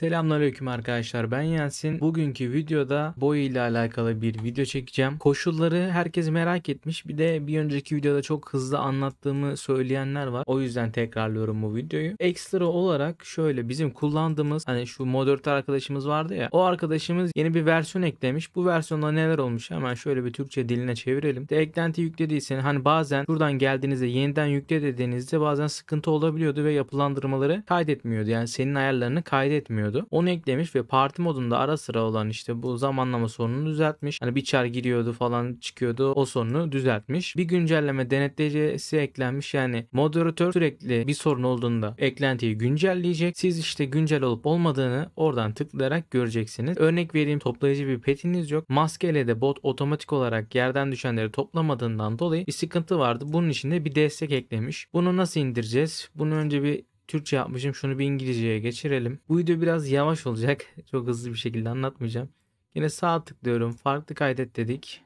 Selamünaleyküm arkadaşlar ben Yensin. Bugünkü videoda boy ile alakalı bir video çekeceğim. Koşulları herkes merak etmiş. Bir de bir önceki videoda çok hızlı anlattığımı söyleyenler var. O yüzden tekrarlıyorum bu videoyu. Ekstra olarak şöyle bizim kullandığımız hani şu moderatör arkadaşımız vardı ya. O arkadaşımız yeni bir versiyon eklemiş. Bu versiyonda neler olmuş hemen şöyle bir Türkçe diline çevirelim. De eklenti yüklediysen hani bazen buradan geldiğinizde yeniden yükle dediğinizde bazen sıkıntı olabiliyordu ve yapılandırmaları kaydetmiyordu. Yani senin ayarlarını kaydetmiyordu görünüyordu. Onu eklemiş ve parti modunda ara sıra olan işte bu zamanlama sorununu düzeltmiş. Hani bir çar giriyordu falan çıkıyordu. O sorunu düzeltmiş. Bir güncelleme denetleyicisi eklenmiş. Yani moderatör sürekli bir sorun olduğunda eklentiyi güncelleyecek. Siz işte güncel olup olmadığını oradan tıklayarak göreceksiniz. Örnek vereyim toplayıcı bir petiniz yok. Maskeyle de bot otomatik olarak yerden düşenleri toplamadığından dolayı bir sıkıntı vardı. Bunun için de bir destek eklemiş. Bunu nasıl indireceğiz? Bunu önce bir Türkçe yapmışım. Şunu bir İngilizceye geçirelim. Bu video biraz yavaş olacak. Çok hızlı bir şekilde anlatmayacağım. Yine sağ tıklıyorum. Farklı kaydet dedik.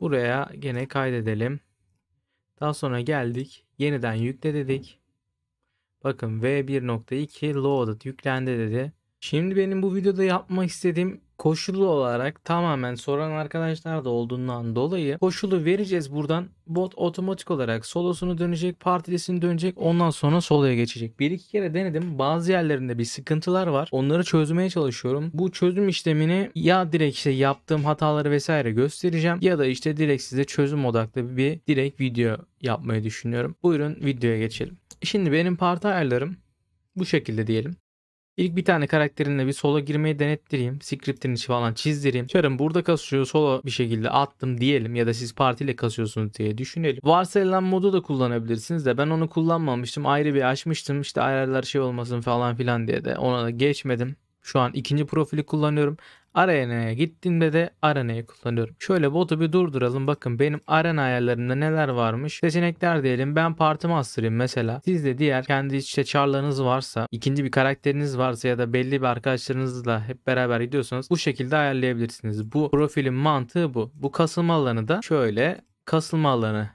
Buraya gene kaydedelim. Daha sonra geldik. Yeniden yükle dedik. Bakın V1.2 loaded yüklendi dedi. Şimdi benim bu videoda yapmak istediğim koşulu olarak tamamen soran arkadaşlar da olduğundan dolayı koşulu vereceğiz buradan. Bot otomatik olarak solosunu dönecek, partilisini dönecek ondan sonra soloya geçecek. Bir iki kere denedim. Bazı yerlerinde bir sıkıntılar var. Onları çözmeye çalışıyorum. Bu çözüm işlemini ya direkt işte yaptığım hataları vesaire göstereceğim ya da işte direkt size çözüm odaklı bir direkt video yapmayı düşünüyorum. Buyurun videoya geçelim. Şimdi benim parti ayarlarım bu şekilde diyelim. İlk bir tane karakterinle bir sola girmeyi denettireyim. içi falan çizdireyim. Çarım burada kasıyor sola bir şekilde attım diyelim ya da siz partiyle kasıyorsunuz diye düşünelim. Varsayılan modu da kullanabilirsiniz de ben onu kullanmamıştım. Ayrı bir açmıştım işte ayarlar şey olmasın falan filan diye de ona da geçmedim. Şu an ikinci profili kullanıyorum. Arena'ya gittiğimde de Arena'yı kullanıyorum. Şöyle botu bir durduralım. Bakın benim Arena ayarlarında neler varmış. Seçenekler diyelim. Ben partimi astırayım mesela. Siz de diğer kendi işte çarlarınız varsa, ikinci bir karakteriniz varsa ya da belli bir arkadaşlarınızla hep beraber gidiyorsanız bu şekilde ayarlayabilirsiniz. Bu profilin mantığı bu. Bu kasılma alanı da şöyle kasılma alanı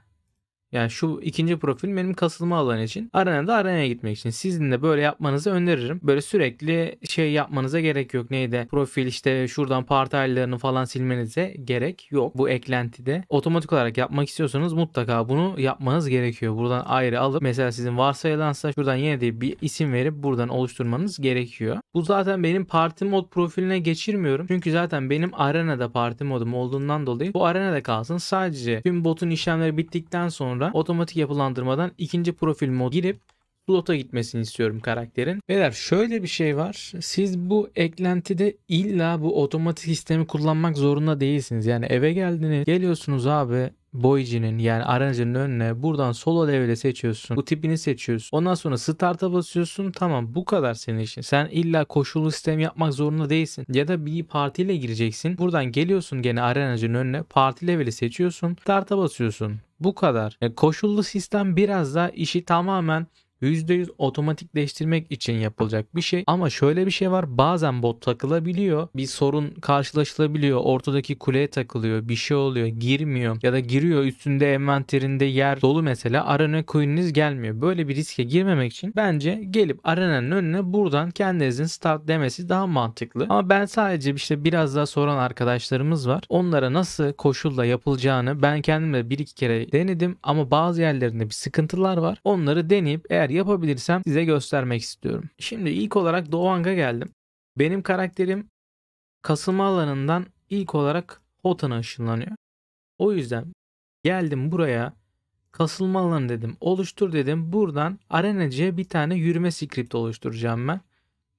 yani şu ikinci profil benim kasılma alanı için. Arenada arenaya gitmek için. Sizin de böyle yapmanızı öneririm. Böyle sürekli şey yapmanıza gerek yok. Neydi? Profil işte şuradan partaylarını falan silmenize gerek yok. Bu eklentide otomatik olarak yapmak istiyorsanız mutlaka bunu yapmanız gerekiyor. Buradan ayrı alıp mesela sizin varsayılansa şuradan yine diye bir isim verip buradan oluşturmanız gerekiyor. Bu zaten benim parti mod profiline geçirmiyorum. Çünkü zaten benim arenada parti modum olduğundan dolayı bu arenada kalsın. Sadece tüm botun işlemleri bittikten sonra sonra otomatik yapılandırmadan ikinci profil mod girip slota gitmesini istiyorum karakterin. Beyler şöyle bir şey var. Siz bu eklentide illa bu otomatik sistemi kullanmak zorunda değilsiniz. Yani eve geldiniz geliyorsunuz abi boycinin yani aracının önüne buradan solo level'i seçiyorsun. Bu tipini seçiyorsun. Ondan sonra start'a basıyorsun. Tamam bu kadar senin için. Sen illa koşullu sistem yapmak zorunda değilsin. Ya da bir partiyle gireceksin. Buradan geliyorsun gene arenacının önüne. Parti leveli seçiyorsun. Start'a basıyorsun. Bu kadar. E, koşullu sistem biraz da işi tamamen %100 otomatikleştirmek için yapılacak bir şey. Ama şöyle bir şey var. Bazen bot takılabiliyor. Bir sorun karşılaşılabiliyor. Ortadaki kuleye takılıyor. Bir şey oluyor. Girmiyor. Ya da giriyor. Üstünde envanterinde yer dolu mesela. Arena coin'iniz gelmiyor. Böyle bir riske girmemek için bence gelip arenanın önüne buradan kendinizin start demesi daha mantıklı. Ama ben sadece işte biraz daha soran arkadaşlarımız var. Onlara nasıl koşulla yapılacağını ben kendim de bir iki kere denedim ama bazı yerlerinde bir sıkıntılar var. Onları deneyip eğer eğer yapabilirsem size göstermek istiyorum. Şimdi ilk olarak Doang'a geldim. Benim karakterim kasılma alanından ilk olarak Hotan'a ışınlanıyor. O yüzden geldim buraya kasılma alanı dedim. Oluştur dedim. Buradan arenacıya bir tane yürüme script oluşturacağım ben.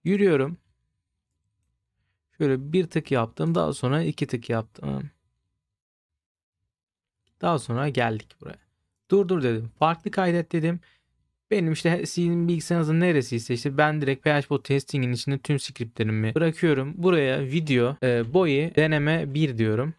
Yürüyorum. Şöyle bir tık yaptım. Daha sonra iki tık yaptım. Daha sonra geldik buraya. Dur dur dedim. Farklı kaydet dedim. Benim işte sizin bilgisayarınızın neresiyse işte ben direkt PHP testing'in içinde tüm scriptlerimi bırakıyorum. Buraya video e, boyu deneme 1 diyorum.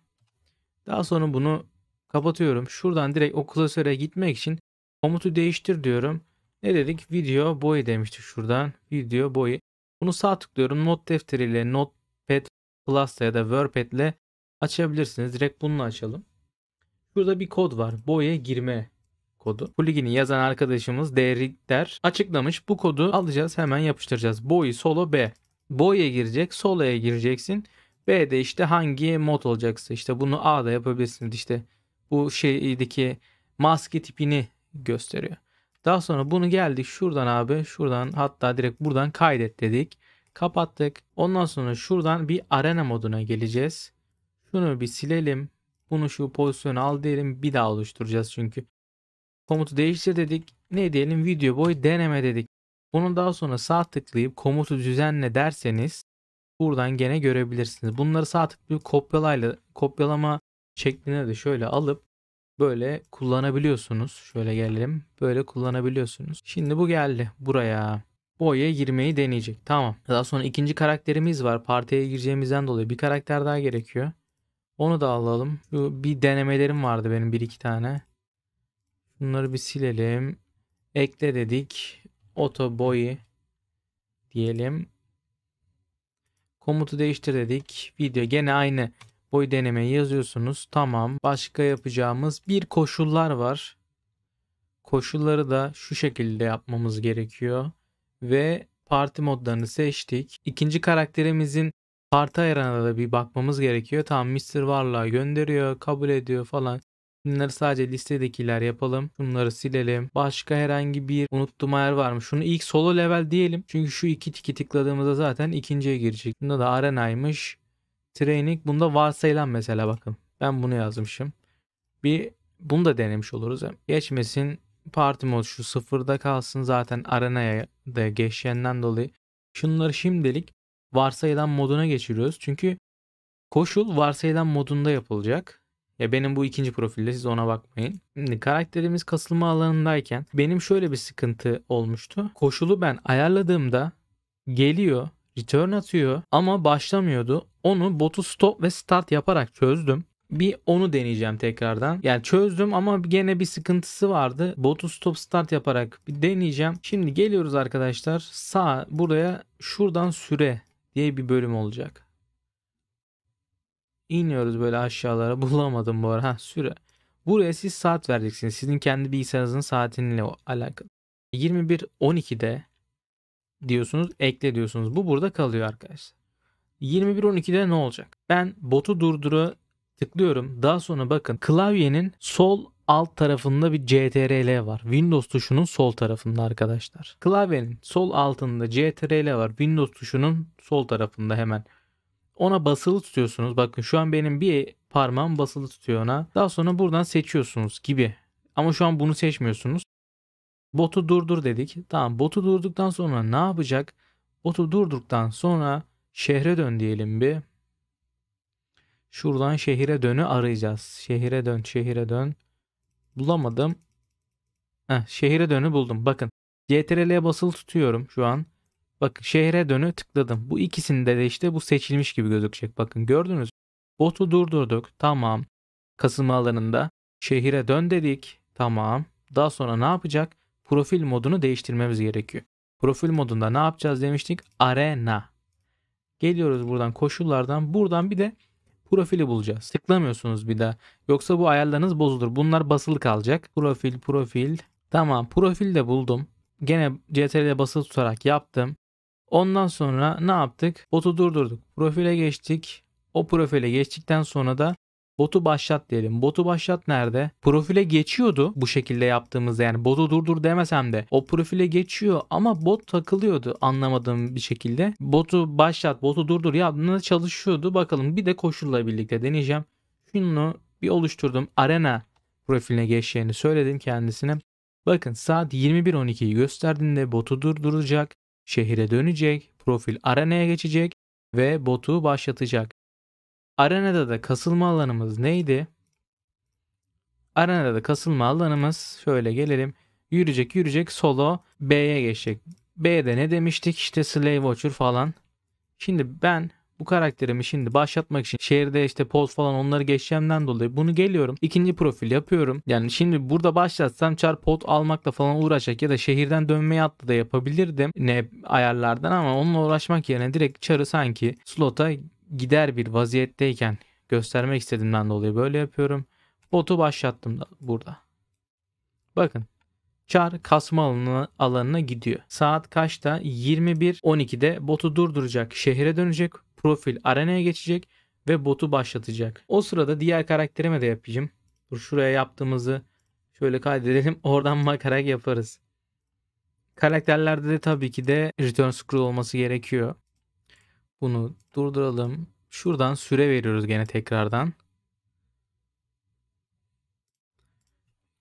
Daha sonra bunu kapatıyorum. Şuradan direkt o klasöre gitmek için komutu değiştir diyorum. Ne dedik? Video boyu demiştik şuradan. Video boyu. Bunu sağ tıklıyorum. Not defteriyle Notepad Plus'ta ya da WordPad'le açabilirsiniz. Direkt bununla açalım. Şurada bir kod var. Boya girme kodu. Bu ligini yazan arkadaşımız der açıklamış. Bu kodu alacağız hemen yapıştıracağız. Boy solo B. Boy'a girecek, solo'ya gireceksin. B'de işte hangi mod olacaksa işte bunu A'da yapabilirsiniz. İşte bu şeydeki maske tipini gösteriyor. Daha sonra bunu geldik şuradan abi şuradan hatta direkt buradan kaydet dedik. Kapattık. Ondan sonra şuradan bir arena moduna geleceğiz. Şunu bir silelim. Bunu şu pozisyonu al diyelim. Bir daha oluşturacağız çünkü. Komutu değiştir dedik. Ne diyelim video boy deneme dedik. Bunu daha sonra sağ tıklayıp komutu düzenle derseniz buradan gene görebilirsiniz. Bunları sağ tıklayıp kopyalayla kopyalama şekline de şöyle alıp böyle kullanabiliyorsunuz. Şöyle gelelim. Böyle kullanabiliyorsunuz. Şimdi bu geldi buraya. Boya girmeyi deneyecek. Tamam. Daha sonra ikinci karakterimiz var. Partiye gireceğimizden dolayı bir karakter daha gerekiyor. Onu da alalım. Bir denemelerim vardı benim bir iki tane. Bunları bir silelim. Ekle dedik. Auto boy diyelim. Komutu değiştir dedik. Video gene aynı boy deneme yazıyorsunuz. Tamam. Başka yapacağımız bir koşullar var. Koşulları da şu şekilde yapmamız gerekiyor. Ve parti modlarını seçtik. İkinci karakterimizin parti ayarına da bir bakmamız gerekiyor. Tamam Mr. Varlığa gönderiyor, kabul ediyor falan. Bunları sadece listedekiler yapalım. Bunları silelim. Başka herhangi bir unuttuğum ayar var mı? Şunu ilk solo level diyelim. Çünkü şu iki tiki tıkladığımızda zaten ikinciye girecek. Bunda da arenaymış. Training. Bunda varsayılan mesela bakın. Ben bunu yazmışım. Bir bunu da denemiş oluruz. Geçmesin parti mod şu sıfırda kalsın zaten arenaya da geçeceğinden dolayı. Şunları şimdilik varsayılan moduna geçiriyoruz. Çünkü koşul varsayılan modunda yapılacak. Ya benim bu ikinci profilde siz ona bakmayın. Şimdi karakterimiz kasılma alanındayken benim şöyle bir sıkıntı olmuştu. Koşulu ben ayarladığımda geliyor, return atıyor ama başlamıyordu. Onu botu stop ve start yaparak çözdüm. Bir onu deneyeceğim tekrardan. Yani çözdüm ama gene bir sıkıntısı vardı. Botu stop start yaparak bir deneyeceğim. Şimdi geliyoruz arkadaşlar. Sağ buraya şuradan süre diye bir bölüm olacak. İniyoruz böyle aşağılara. Bulamadım bu ara. Ha, süre. Buraya siz saat vereceksiniz. Sizin kendi bilgisayarınızın saatinle alakalı. 21.12'de diyorsunuz ekle diyorsunuz. Bu burada kalıyor arkadaşlar. 21.12'de ne olacak? Ben botu durduru tıklıyorum. Daha sonra bakın klavyenin sol alt tarafında bir CTRL var. Windows tuşunun sol tarafında arkadaşlar. Klavyenin sol altında CTRL var. Windows tuşunun sol tarafında hemen. Ona basılı tutuyorsunuz. Bakın şu an benim bir parmağım basılı tutuyor ona. Daha sonra buradan seçiyorsunuz gibi. Ama şu an bunu seçmiyorsunuz. Botu durdur dedik. Tamam botu durduktan sonra ne yapacak? Botu durduktan sonra şehre dön diyelim bir. Şuradan şehire dönü arayacağız. Şehire dön, şehire dön. Bulamadım. Heh, şehire dönü buldum. Bakın. CTRL'ye basılı tutuyorum şu an. Bakın şehre dönü tıkladım. Bu ikisinde de işte bu seçilmiş gibi gözükecek. Bakın gördünüz. Botu durdurduk. Tamam. Kasılma alanında şehire dön dedik. Tamam. Daha sonra ne yapacak? Profil modunu değiştirmemiz gerekiyor. Profil modunda ne yapacağız demiştik? Arena. Geliyoruz buradan koşullardan. Buradan bir de profili bulacağız. Tıklamıyorsunuz bir daha. Yoksa bu ayarlarınız bozulur. Bunlar basılı kalacak. Profil, profil. Tamam profil de buldum. Gene CTRL'e basılı tutarak yaptım. Ondan sonra ne yaptık? Botu durdurduk. Profile geçtik. O profile geçtikten sonra da botu başlat diyelim. Botu başlat nerede? Profile geçiyordu bu şekilde yaptığımızda yani botu durdur demesem de o profile geçiyor ama bot takılıyordu anlamadığım bir şekilde. Botu başlat, botu durdur yaptığında çalışıyordu. Bakalım bir de koşulla birlikte deneyeceğim. Şunu bir oluşturdum. Arena profiline geçeceğini söyledim kendisine. Bakın saat 21.12'yi gösterdiğinde botu durduracak şehire dönecek, profil arenaya geçecek ve botu başlatacak. Arenada da kasılma alanımız neydi? Arenada da kasılma alanımız şöyle gelelim. Yürüyecek yürüyecek solo B'ye geçecek. B'de ne demiştik? İşte Slave Watcher falan. Şimdi ben bu karakterimi şimdi başlatmak için şehirde işte poz falan onları geçeceğimden dolayı bunu geliyorum. ikinci profil yapıyorum. Yani şimdi burada başlatsam çar pot almakla falan uğraşacak ya da şehirden dönmeyi atla da yapabilirdim ne ayarlardan ama onunla uğraşmak yerine direkt çarı sanki slota gider bir vaziyetteyken göstermek istediğimden dolayı böyle yapıyorum. Botu başlattım da burada. Bakın Çar kasma alanına, alanına gidiyor. Saat kaçta? 21.12'de botu durduracak, şehire dönecek profil arenaya geçecek ve botu başlatacak. O sırada diğer karakterime de yapacağım. Dur şuraya yaptığımızı şöyle kaydedelim. Oradan bakarak yaparız. Karakterlerde de tabii ki de return scroll olması gerekiyor. Bunu durduralım. Şuradan süre veriyoruz gene tekrardan.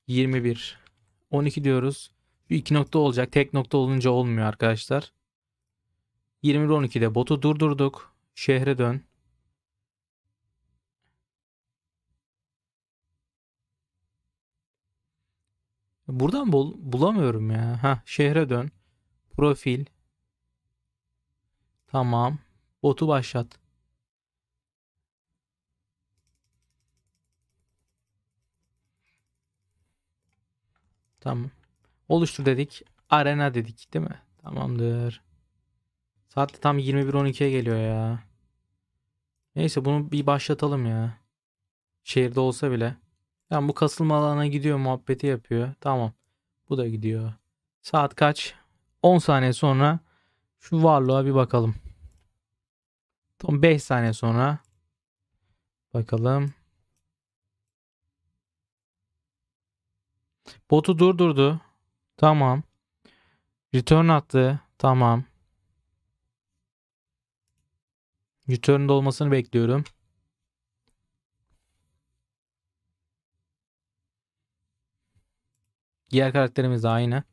21. 12 diyoruz. Bir iki nokta olacak. Tek nokta olunca olmuyor arkadaşlar. 21 12'de botu durdurduk. Şehre dön. Buradan bul bulamıyorum ya. Ha, şehre dön. Profil. Tamam. Botu başlat. Tamam. Oluştur dedik. Arena dedik değil mi? Tamamdır. Saat de tam 21.12'ye geliyor ya. Neyse bunu bir başlatalım ya. Şehirde olsa bile. Yani bu kasılma alana gidiyor muhabbeti yapıyor. Tamam. Bu da gidiyor. Saat kaç? 10 saniye sonra şu varlığa bir bakalım. Tamam 5 saniye sonra bakalım. Botu durdurdu. Tamam. Return attı. Tamam. Return olmasını bekliyorum. Diğer karakterimiz de aynı.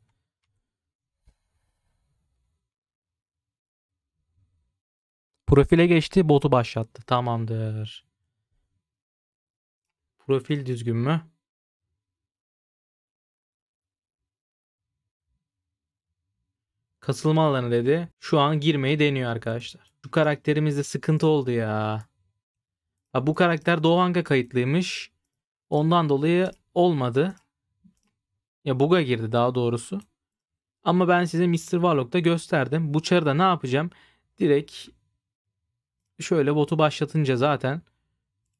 Profile geçti, botu başlattı. Tamamdır. Profil düzgün mü? Kasılma alanı dedi. Şu an girmeyi deniyor arkadaşlar. Şu karakterimizde sıkıntı oldu ya. Ha, bu karakter Doğanga kayıtlıymış. Ondan dolayı olmadı. Ya buga girdi daha doğrusu. Ama ben size Mr. Warlock'ta gösterdim. Bu çarıda ne yapacağım? Direkt şöyle botu başlatınca zaten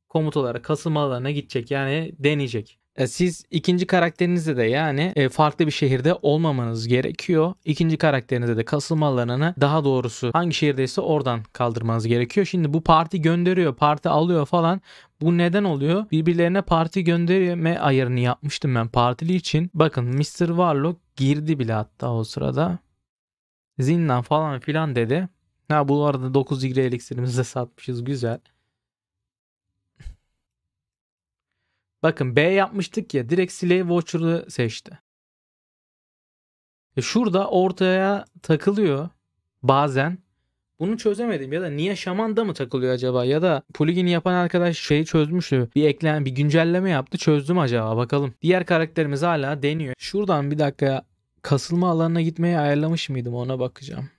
komut olarak kasılmalarına gidecek. Yani deneyecek. E, siz ikinci karakterinizde de yani e, farklı bir şehirde olmamanız gerekiyor. İkinci karakterinizde de kasılma alanını daha doğrusu hangi şehirdeyse oradan kaldırmanız gerekiyor. Şimdi bu parti gönderiyor, parti alıyor falan. Bu neden oluyor? Birbirlerine parti gönderme ayarını yapmıştım ben partili için. Bakın Mr. Warlock girdi bile hatta o sırada. Zindan falan filan dedi. Ha bu arada 9 igre elixirimizi de satmışız güzel. Bakın B yapmıştık ya direkt Slave voucherı seçti. E şurada ortaya takılıyor bazen. Bunu çözemedim ya da niye şaman da mı takılıyor acaba ya da plugin yapan arkadaş şeyi çözmüştü. Bir eklen bir güncelleme yaptı çözdüm acaba bakalım. Diğer karakterimiz hala deniyor. Şuradan bir dakika kasılma alanına gitmeyi ayarlamış mıydım ona bakacağım.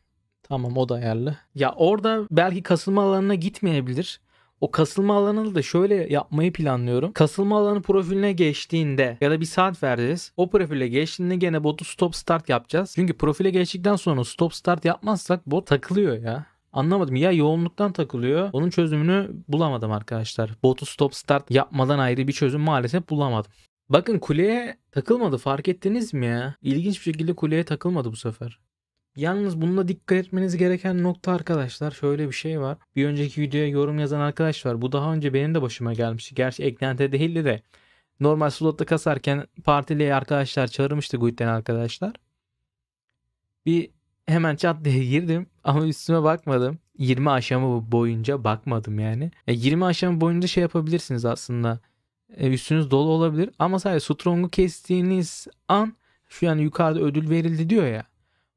Tamam o da ayarlı. Ya orada belki kasılma alanına gitmeyebilir. O kasılma alanını da şöyle yapmayı planlıyorum. Kasılma alanı profiline geçtiğinde ya da bir saat vereceğiz. O profile geçtiğinde gene botu stop start yapacağız. Çünkü profile geçtikten sonra stop start yapmazsak bot takılıyor ya. Anlamadım ya yoğunluktan takılıyor. Onun çözümünü bulamadım arkadaşlar. Botu stop start yapmadan ayrı bir çözüm maalesef bulamadım. Bakın kuleye takılmadı fark ettiniz mi ya? İlginç bir şekilde kuleye takılmadı bu sefer. Yalnız bununla dikkat etmeniz gereken nokta arkadaşlar şöyle bir şey var. Bir önceki videoya yorum yazan arkadaş var. Bu daha önce benim de başıma gelmişti. Gerçi eklentide değildi de. Normal slotta kasarken partili arkadaşlar çağırmıştı Guit'ten arkadaşlar. Bir hemen çat diye girdim ama üstüme bakmadım. 20 aşama boyunca bakmadım yani. E 20 aşama boyunca şey yapabilirsiniz aslında. E üstünüz dolu olabilir ama sadece strong'u kestiğiniz an şu yani yukarıda ödül verildi diyor ya.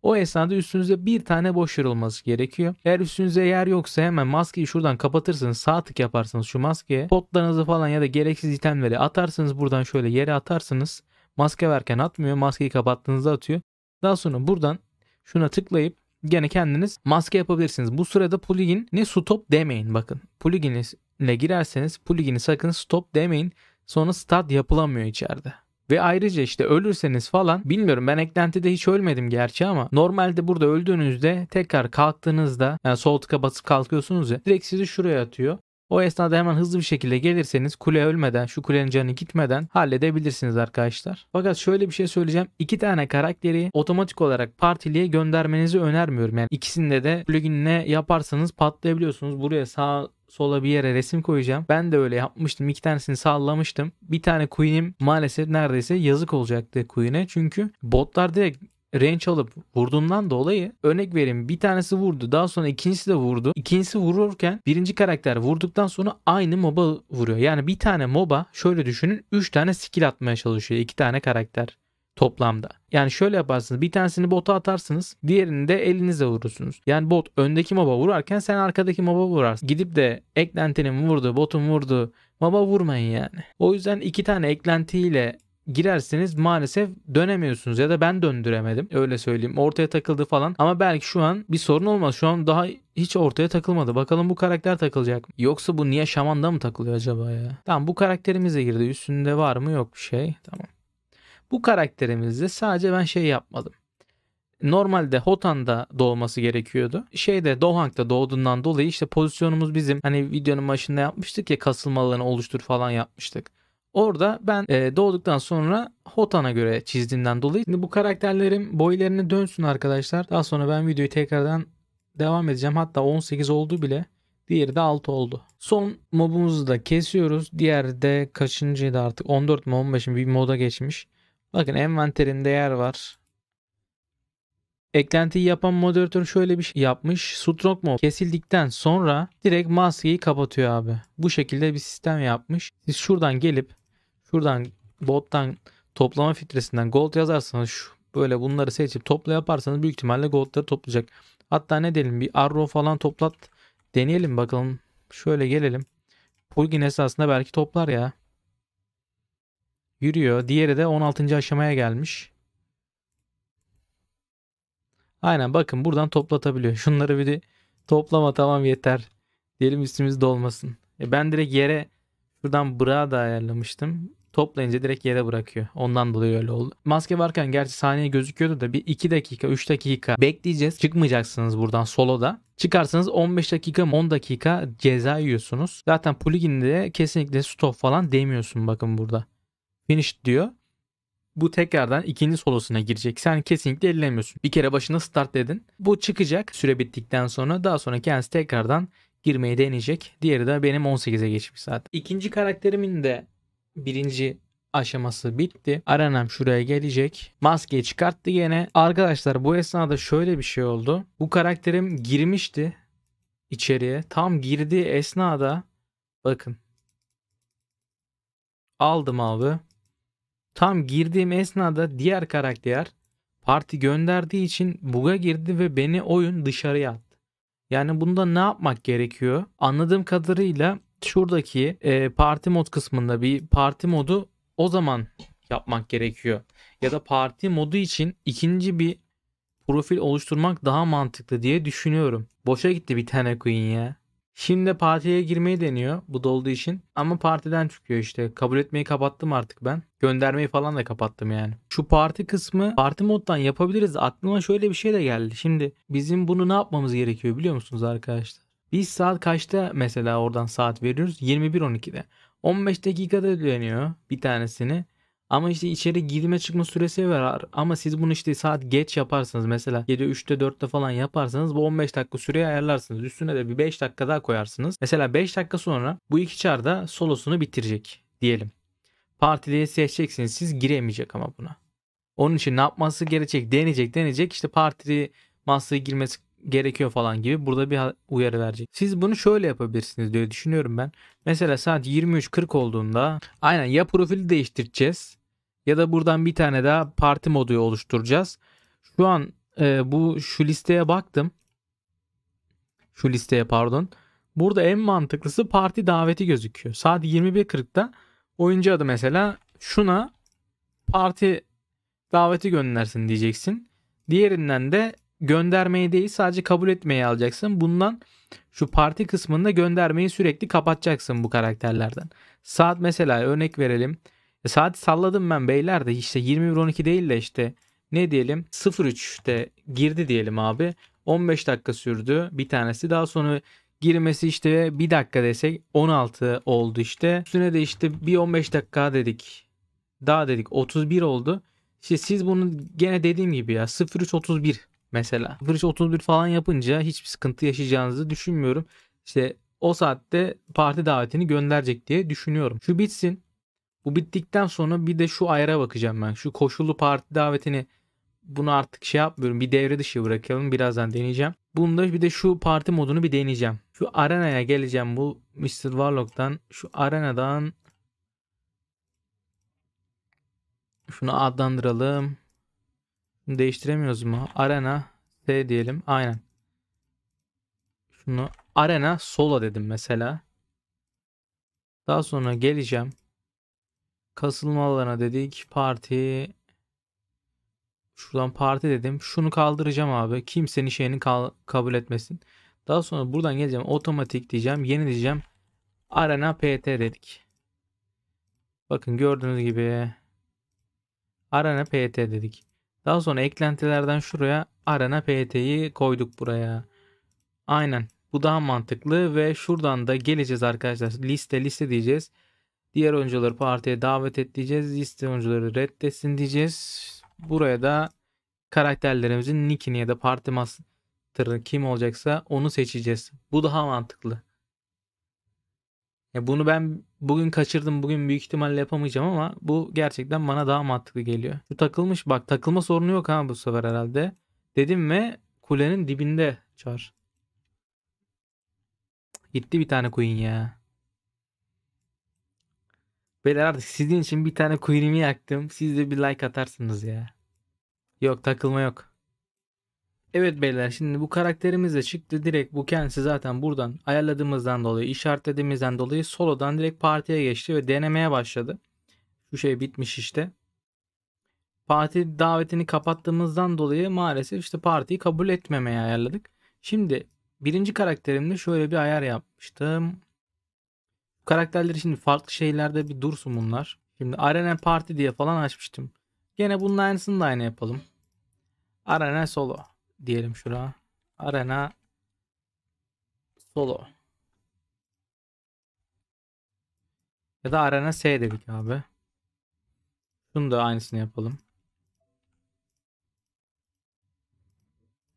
O esnada üstünüze bir tane boş yer gerekiyor. Eğer üstünüze yer yoksa hemen maskeyi şuradan kapatırsınız, sağ tık yaparsınız şu maskeye. Potlarınızı falan ya da gereksiz itemleri atarsınız buradan şöyle yere atarsınız. Maske verken atmıyor. Maskeyi kapattığınızda atıyor. Daha sonra buradan şuna tıklayıp gene kendiniz maske yapabilirsiniz. Bu sırada plugin ne stop demeyin bakın. Plugin ile girerseniz plugin'i sakın stop demeyin. Sonra start yapılamıyor içeride. Ve ayrıca işte ölürseniz falan bilmiyorum ben eklentide hiç ölmedim gerçi ama normalde burada öldüğünüzde tekrar kalktığınızda yani sol tıka basıp kalkıyorsunuz ya direkt sizi şuraya atıyor. O esnada hemen hızlı bir şekilde gelirseniz kule ölmeden şu kulenin canı gitmeden halledebilirsiniz arkadaşlar. Fakat şöyle bir şey söyleyeceğim. iki tane karakteri otomatik olarak partiliye göndermenizi önermiyorum. Yani ikisinde de pluginle yaparsanız patlayabiliyorsunuz. Buraya sağ sola bir yere resim koyacağım. Ben de öyle yapmıştım. İki tanesini sallamıştım. Bir tane Queen'im maalesef neredeyse yazık olacaktı Queen'e. Çünkü botlar direkt range alıp vurduğundan dolayı örnek vereyim bir tanesi vurdu daha sonra ikincisi de vurdu. İkincisi vururken birinci karakter vurduktan sonra aynı moba vuruyor. Yani bir tane moba şöyle düşünün 3 tane skill atmaya çalışıyor 2 tane karakter toplamda. Yani şöyle yaparsınız. Bir tanesini bota atarsınız. Diğerini de elinizle vurursunuz. Yani bot öndeki moba vurarken sen arkadaki moba vurarsın. Gidip de eklentinin vurdu, botun vurdu. Moba vurmayın yani. O yüzden iki tane eklentiyle girerseniz maalesef dönemiyorsunuz ya da ben döndüremedim. Öyle söyleyeyim. Ortaya takıldı falan. Ama belki şu an bir sorun olmaz. Şu an daha hiç ortaya takılmadı. Bakalım bu karakter takılacak mı? Yoksa bu niye şamanda mı takılıyor acaba ya? Tamam bu karakterimize girdi. Üstünde var mı yok bir şey. Tamam. Bu karakterimizde sadece ben şey yapmadım. Normalde Hotan'da doğması gerekiyordu. Şeyde Dohang'da doğduğundan dolayı işte pozisyonumuz bizim hani videonun başında yapmıştık ya kasılmalarını oluştur falan yapmıştık. Orada ben e, doğduktan sonra Hotan'a göre çizdiğinden dolayı şimdi bu karakterlerim boylarını dönsün arkadaşlar. Daha sonra ben videoyu tekrardan devam edeceğim. Hatta 18 oldu bile. Diğeri de 6 oldu. Son mobumuzu da kesiyoruz. Diğer de kaçıncıydı artık? 14 mi 15 mi bir moda geçmiş. Bakın envanterinde yer var. Eklentiyi yapan moderatör şöyle bir şey yapmış. Strong mob kesildikten sonra direkt maskeyi kapatıyor abi. Bu şekilde bir sistem yapmış. Siz şuradan gelip Şuradan bottan toplama filtresinden gold yazarsanız şu böyle bunları seçip topla yaparsanız büyük ihtimalle goldları toplayacak. Hatta ne diyelim bir arrow falan toplat deneyelim bakalım. Şöyle gelelim. Pulgin esasında belki toplar ya. Yürüyor. Diğeri de 16. aşamaya gelmiş. Aynen bakın buradan toplatabiliyor. Şunları bir de toplama tamam yeter. Diyelim üstümüz dolmasın. E ben direkt yere şuradan bra da ayarlamıştım toplayınca direkt yere bırakıyor. Ondan dolayı öyle oldu. Maske varken gerçi sahneye gözüküyordu da bir 2 dakika 3 dakika bekleyeceğiz. Çıkmayacaksınız buradan soloda. Çıkarsanız 15 dakika 10 dakika ceza yiyorsunuz. Zaten plugin'de kesinlikle stop falan demiyorsun bakın burada. Finish diyor. Bu tekrardan ikinci solosuna girecek. Sen kesinlikle ellemiyorsun. Bir kere başına start dedin. Bu çıkacak süre bittikten sonra. Daha sonra kendisi tekrardan girmeyi deneyecek. Diğeri de benim 18'e geçmiş zaten. İkinci karakterimin de birinci aşaması bitti. Arenam şuraya gelecek. Maskeyi çıkarttı gene. Arkadaşlar bu esnada şöyle bir şey oldu. Bu karakterim girmişti içeriye. Tam girdiği esnada bakın. Aldım abi. Tam girdiğim esnada diğer karakter parti gönderdiği için buga girdi ve beni oyun dışarıya attı. Yani bunda ne yapmak gerekiyor? Anladığım kadarıyla şuradaki e, parti mod kısmında bir parti modu o zaman yapmak gerekiyor. Ya da parti modu için ikinci bir profil oluşturmak daha mantıklı diye düşünüyorum. Boşa gitti bir tane queen ya. Şimdi partiye girmeyi deniyor bu dolduğu için. Ama partiden çıkıyor işte. Kabul etmeyi kapattım artık ben. Göndermeyi falan da kapattım yani. Şu parti kısmı parti moddan yapabiliriz. Aklıma şöyle bir şey de geldi. Şimdi bizim bunu ne yapmamız gerekiyor biliyor musunuz arkadaşlar? Biz saat kaçta mesela oradan saat veriyoruz? 21.12'de. 15 dakikada dönüyor bir tanesini. Ama işte içeri girme çıkma süresi var. Ama siz bunu işte saat geç yaparsanız mesela gece 3'te 4'te falan yaparsanız bu 15 dakika süreyi ayarlarsınız. Üstüne de bir 5 dakika daha koyarsınız. Mesela 5 dakika sonra bu iki çar da solosunu bitirecek diyelim. Partiliye seçeceksiniz siz giremeyecek ama buna. Onun için ne yapması gerekecek deneyecek deneyecek işte partili masaya girmesi gerekiyor falan gibi burada bir uyarı verecek. Siz bunu şöyle yapabilirsiniz diye düşünüyorum ben. Mesela saat 23.40 olduğunda aynen ya profili değiştireceğiz ya da buradan bir tane daha parti modu oluşturacağız. Şu an e, bu şu listeye baktım. Şu listeye pardon. Burada en mantıklısı parti daveti gözüküyor. Saat 21.40'da oyuncu adı mesela şuna parti daveti göndersin diyeceksin. Diğerinden de göndermeyi değil sadece kabul etmeyi alacaksın. Bundan şu parti kısmında göndermeyi sürekli kapatacaksın bu karakterlerden. Saat mesela örnek verelim. E, saat salladım ben beyler de işte 21.12 değil de işte ne diyelim 03'te girdi diyelim abi. 15 dakika sürdü bir tanesi. Daha sonra girmesi işte bir dakika desek 16 oldu işte. Üstüne de işte bir 15 dakika dedik. Daha dedik 31 oldu. İşte siz bunu gene dediğim gibi ya 0331 mesela. Fırça 31 falan yapınca hiçbir sıkıntı yaşayacağınızı düşünmüyorum. İşte o saatte parti davetini gönderecek diye düşünüyorum. Şu bitsin. Bu bittikten sonra bir de şu ayara bakacağım ben. Şu koşullu parti davetini bunu artık şey yapmıyorum. Bir devre dışı bırakalım. Birazdan deneyeceğim. Bunda bir de şu parti modunu bir deneyeceğim. Şu arenaya geleceğim bu Mr. Warlock'tan. Şu arenadan şunu adlandıralım. Değiştiremiyoruz mu? Arena S diyelim. Aynen. Şunu arena sola dedim mesela. Daha sonra geleceğim. Kasılmalarına dedik. Parti. Şuradan parti dedim. Şunu kaldıracağım abi. Kimsenin şeyini kabul etmesin. Daha sonra buradan geleceğim. Otomatik diyeceğim. Yeni diyeceğim. Arena PT dedik. Bakın gördüğünüz gibi. Arena PT dedik. Daha sonra eklentilerden şuraya Arena PT'yi koyduk buraya. Aynen. Bu daha mantıklı ve şuradan da geleceğiz arkadaşlar. Liste liste diyeceğiz. Diğer oyuncuları partiye davet et diyeceğiz. Liste oyuncuları reddetsin diyeceğiz. Buraya da karakterlerimizin nickini ya da parti master'ı kim olacaksa onu seçeceğiz. Bu daha mantıklı. Ya bunu ben bugün kaçırdım bugün büyük ihtimalle yapamayacağım ama bu gerçekten bana daha mantıklı geliyor. Şu takılmış bak takılma sorunu yok ha bu sefer herhalde. Dedim ve kulenin dibinde çar. Gitti bir tane coin ya. Beyler artık sizin için bir tane coin'imi yaktım. Siz de bir like atarsınız ya. Yok takılma yok. Evet beyler şimdi bu karakterimiz de çıktı. Direkt bu kendisi zaten buradan ayarladığımızdan dolayı işaretlediğimizden dolayı solodan direkt partiye geçti ve denemeye başladı. Şu şey bitmiş işte. Parti davetini kapattığımızdan dolayı maalesef işte partiyi kabul etmemeye ayarladık. Şimdi birinci karakterimde şöyle bir ayar yapmıştım. Bu karakterleri şimdi farklı şeylerde bir dursun bunlar. Şimdi arena parti diye falan açmıştım. Gene bunun aynısını da aynı yapalım. Arena solo diyelim şura. Arena solo. Ya da arena S dedik abi. Şunu da aynısını yapalım.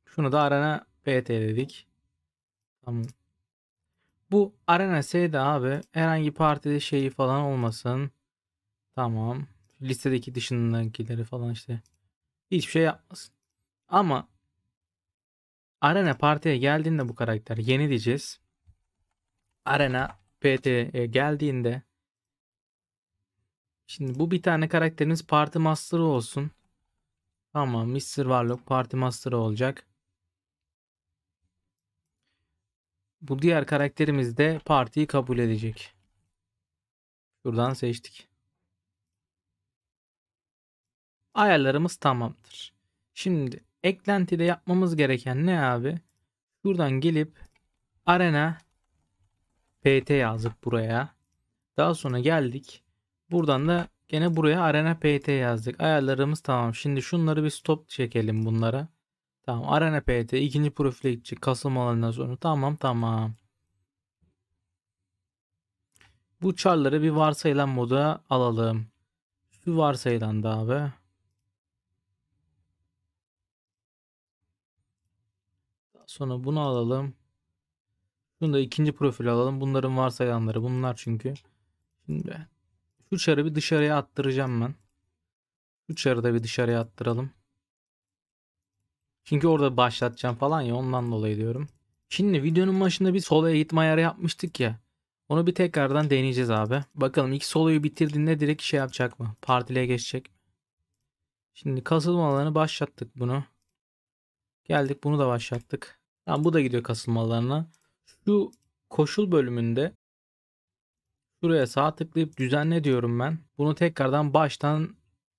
Şunu da arena PT dedik. Tamam. Bu arena S'de abi herhangi partide şeyi falan olmasın. Tamam. Listedeki dışındakileri falan işte. Hiçbir şey yapmasın. Ama Arena partiye geldiğinde bu karakter yeni diyeceğiz. Arena PT geldiğinde Şimdi bu bir tane karakterimiz parti Master'ı olsun. Tamam Mr. Warlock parti Master'ı olacak. Bu diğer karakterimiz de partiyi kabul edecek. Buradan seçtik. Ayarlarımız tamamdır. Şimdi eklentide yapmamız gereken ne abi? Şuradan gelip arena pt yazdık buraya. Daha sonra geldik. Buradan da gene buraya arena pt yazdık. Ayarlarımız tamam. Şimdi şunları bir stop çekelim bunlara. Tamam arena pt ikinci profile gidecek kasılmalarından sonra. Tamam tamam. Bu çarları bir varsayılan moda alalım. Şu varsayılan da abi. Sonra bunu alalım. Bunu da ikinci profil alalım. Bunların varsayanları bunlar çünkü. Şimdi şu çarı bir dışarıya attıracağım ben. Şu çarı da bir dışarıya attıralım. Çünkü orada başlatacağım falan ya ondan dolayı diyorum. Şimdi videonun başında bir solo eğitim ayarı yapmıştık ya. Onu bir tekrardan deneyeceğiz abi. Bakalım ilk soloyu bitirdiğinde direkt şey yapacak mı? Partiliye geçecek Şimdi kasılma alanı başlattık bunu. Geldik bunu da başlattık. Tamam bu da gidiyor kasılmalarına. Şu koşul bölümünde şuraya sağ tıklayıp düzenle diyorum ben. Bunu tekrardan baştan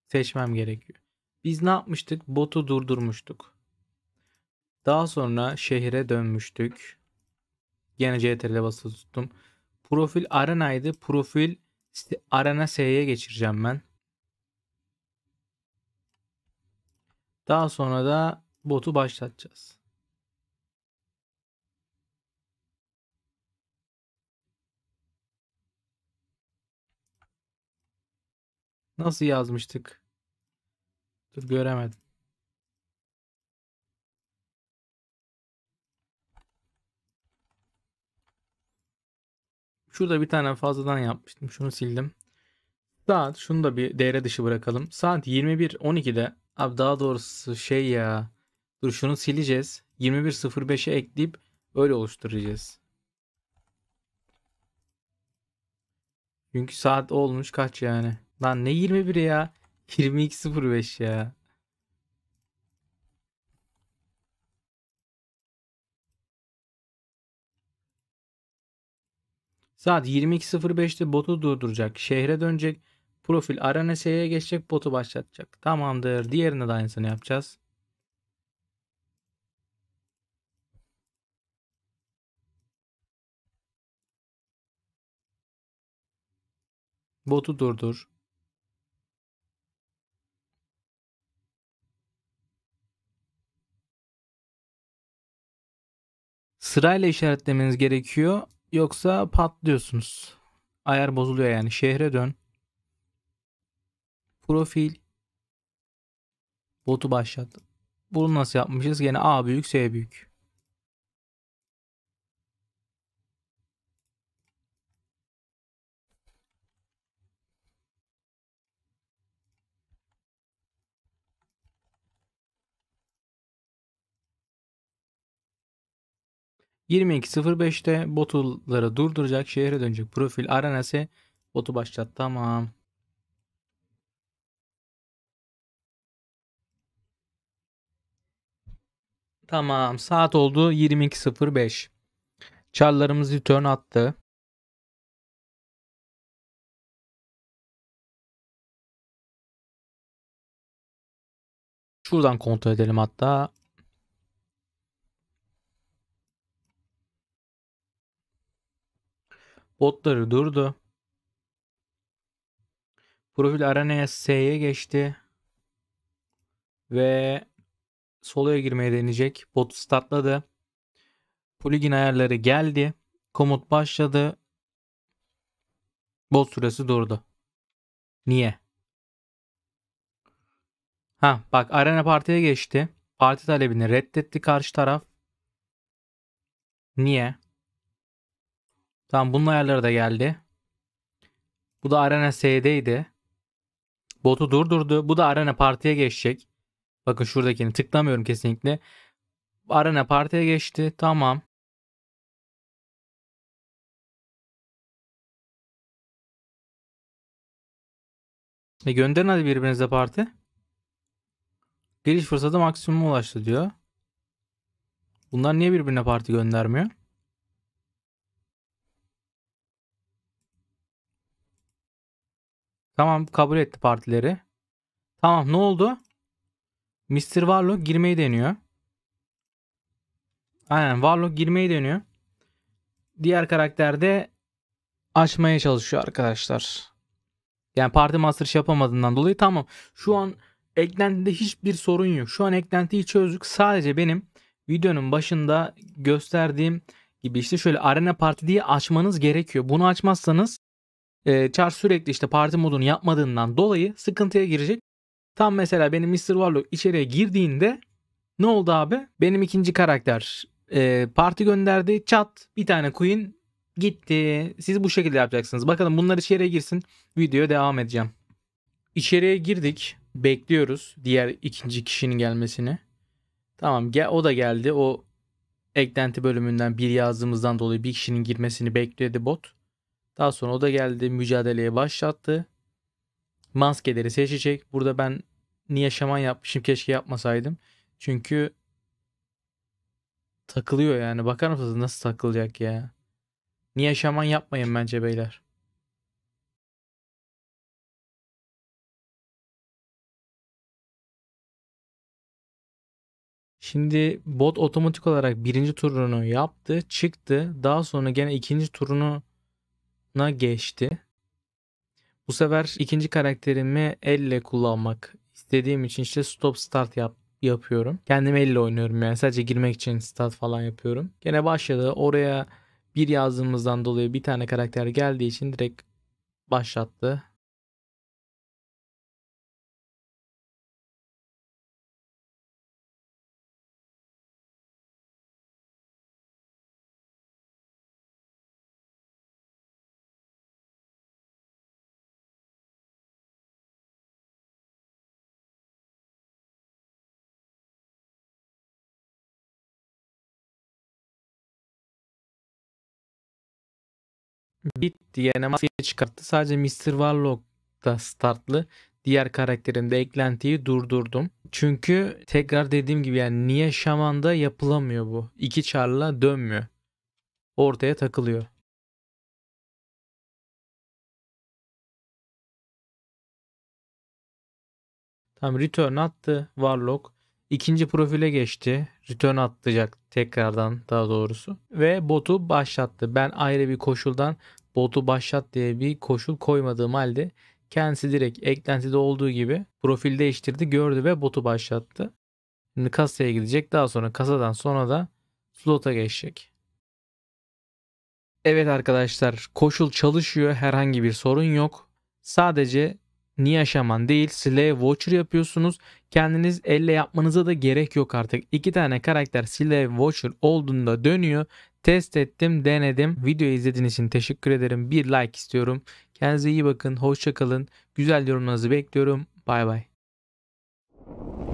seçmem gerekiyor. Biz ne yapmıştık? Botu durdurmuştuk. Daha sonra şehire dönmüştük. Gene CTRL'e basılı tuttum. Profil arenaydı. Profil arena S'ye geçireceğim ben. Daha sonra da botu başlatacağız. Nasıl yazmıştık? Dur göremedim. Şurada bir tane fazladan yapmıştım. Şunu sildim. Saat şunu da bir devre dışı bırakalım. Saat 21.12'de abi daha doğrusu şey ya dur şunu sileceğiz. 21.05'e ekleyip öyle oluşturacağız. Çünkü saat olmuş kaç yani. Lan ne 21 ya? 2205 ya. Saat 22.05'te botu durduracak. Şehre dönecek. Profil RNS'ye geçecek. Botu başlatacak. Tamamdır. Diğerine de aynısını yapacağız. Botu durdur. sırayla işaretlemeniz gerekiyor. Yoksa patlıyorsunuz. Ayar bozuluyor yani. Şehre dön. Profil. Botu başlat. Bunu nasıl yapmışız? Gene A büyük S büyük. 22.05'te botulları durduracak şehre dönecek profil arenası botu başlat tamam. Tamam saat oldu 22.05. Çarlarımız return attı. Şuradan kontrol edelim hatta. Botları durdu. Profil arenaya S'ye geçti. Ve soloya girmeye deneyecek. Bot startladı. Plugin ayarları geldi. Komut başladı. Bot süresi durdu. Niye? Ha bak arena partiye geçti. Parti talebini reddetti karşı taraf. Niye? Tamam bunun ayarları da geldi. Bu da arena S'deydi. Botu durdurdu. Bu da arena partiye geçecek. Bakın şuradakini tıklamıyorum kesinlikle. Arena partiye geçti. Tamam. E gönderin hadi birbirinize parti. Giriş fırsatı maksimuma ulaştı diyor. Bunlar niye birbirine parti göndermiyor? Tamam kabul etti partileri. Tamam ne oldu? Mr. Warlock girmeyi deniyor. Aynen Warlock girmeyi deniyor. Diğer karakter de açmaya çalışıyor arkadaşlar. Yani parti master şey yapamadığından dolayı tamam. Şu an eklentide hiçbir sorun yok. Şu an eklentiyi çözdük. Sadece benim videonun başında gösterdiğim gibi işte şöyle arena parti diye açmanız gerekiyor. Bunu açmazsanız e, Charles sürekli işte parti modunu yapmadığından dolayı sıkıntıya girecek. Tam mesela benim Mr. Warlock içeriye girdiğinde ne oldu abi? Benim ikinci karakter e, parti gönderdi. Çat bir tane Queen gitti. Siz bu şekilde yapacaksınız. Bakalım bunlar içeriye girsin. Videoya devam edeceğim. İçeriye girdik. Bekliyoruz diğer ikinci kişinin gelmesini. Tamam gel o da geldi. O eklenti bölümünden bir yazdığımızdan dolayı bir kişinin girmesini bekledi bot. Daha sonra o da geldi mücadeleye başlattı. Maskeleri seçecek. Burada ben niye şaman yapmışım keşke yapmasaydım. Çünkü takılıyor yani. Bakar mısınız nasıl takılacak ya? Niye şaman yapmayın bence beyler. Şimdi bot otomatik olarak birinci turunu yaptı, çıktı. Daha sonra gene ikinci turunu na geçti. Bu sefer ikinci karakterimi elle kullanmak istediğim için işte stop start yap yapıyorum. Kendim elle oynuyorum yani sadece girmek için start falan yapıyorum. Gene başladı. Oraya bir yazdığımızdan dolayı bir tane karakter geldiği için direkt başlattı. Bit diye animasya çıkarttı. Sadece Mr. Warlock da startlı diğer karakterimde eklentiyi durdurdum. Çünkü tekrar dediğim gibi yani niye şamanda yapılamıyor bu? İki çarla dönmüyor. Ortaya takılıyor. Tam return attı Warlock ikinci profile geçti. Return atlayacak tekrardan daha doğrusu. Ve botu başlattı. Ben ayrı bir koşuldan botu başlat diye bir koşul koymadığım halde kendisi direkt eklentide olduğu gibi profil değiştirdi gördü ve botu başlattı. Şimdi kasaya gidecek daha sonra kasadan sonra da slota geçecek. Evet arkadaşlar koşul çalışıyor herhangi bir sorun yok. Sadece Niye yaşaman değil Slay Watcher yapıyorsunuz. Kendiniz elle yapmanıza da gerek yok artık. İki tane karakter Slay Watcher olduğunda dönüyor. Test ettim, denedim. Video izlediğiniz için teşekkür ederim. Bir like istiyorum. Kendinize iyi bakın. Hoşçakalın. Güzel yorumlarınızı bekliyorum. Bay bay.